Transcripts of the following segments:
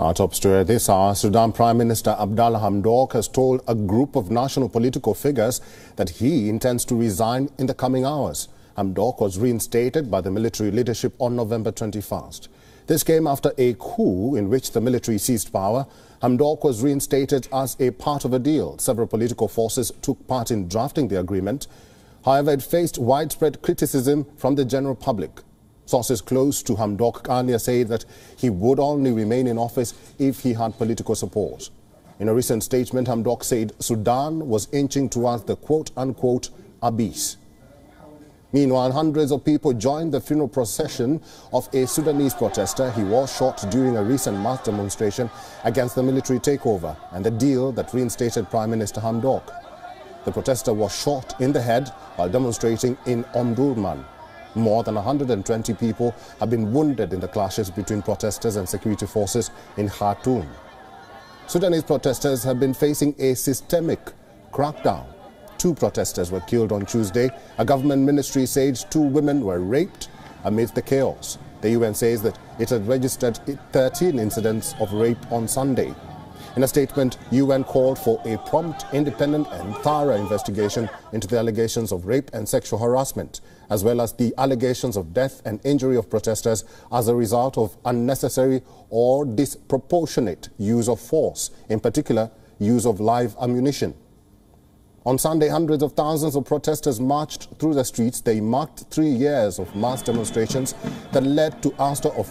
Our top story this hour, Sudan Prime Minister Abdallah Hamdok has told a group of national political figures that he intends to resign in the coming hours. Hamdok was reinstated by the military leadership on November 21st. This came after a coup in which the military seized power. Hamdok was reinstated as a part of a deal. Several political forces took part in drafting the agreement. However, it faced widespread criticism from the general public. Sources close to Hamdok Kania say that he would only remain in office if he had political support. In a recent statement, Hamdok said Sudan was inching towards the quote-unquote abyss. Meanwhile, hundreds of people joined the funeral procession of a Sudanese protester. He was shot during a recent mass demonstration against the military takeover and the deal that reinstated Prime Minister Hamdok. The protester was shot in the head while demonstrating in Omdurman. More than 120 people have been wounded in the clashes between protesters and security forces in Khartoum. Sudanese protesters have been facing a systemic crackdown. Two protesters were killed on Tuesday. A government ministry says two women were raped amidst the chaos. The UN says that it had registered 13 incidents of rape on Sunday. In a statement, UN called for a prompt, independent and thorough investigation into the allegations of rape and sexual harassment, as well as the allegations of death and injury of protesters as a result of unnecessary or disproportionate use of force, in particular, use of live ammunition. On Sunday, hundreds of thousands of protesters marched through the streets. They marked three years of mass demonstrations that led to ouster of,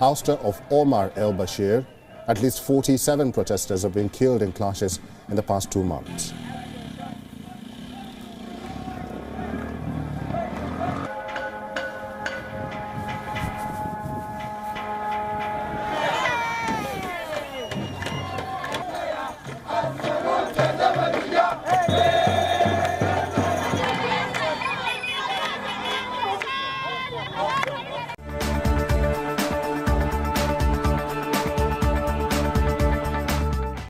ouster of Omar el-Bashir, at least 47 protesters have been killed in clashes in the past two months.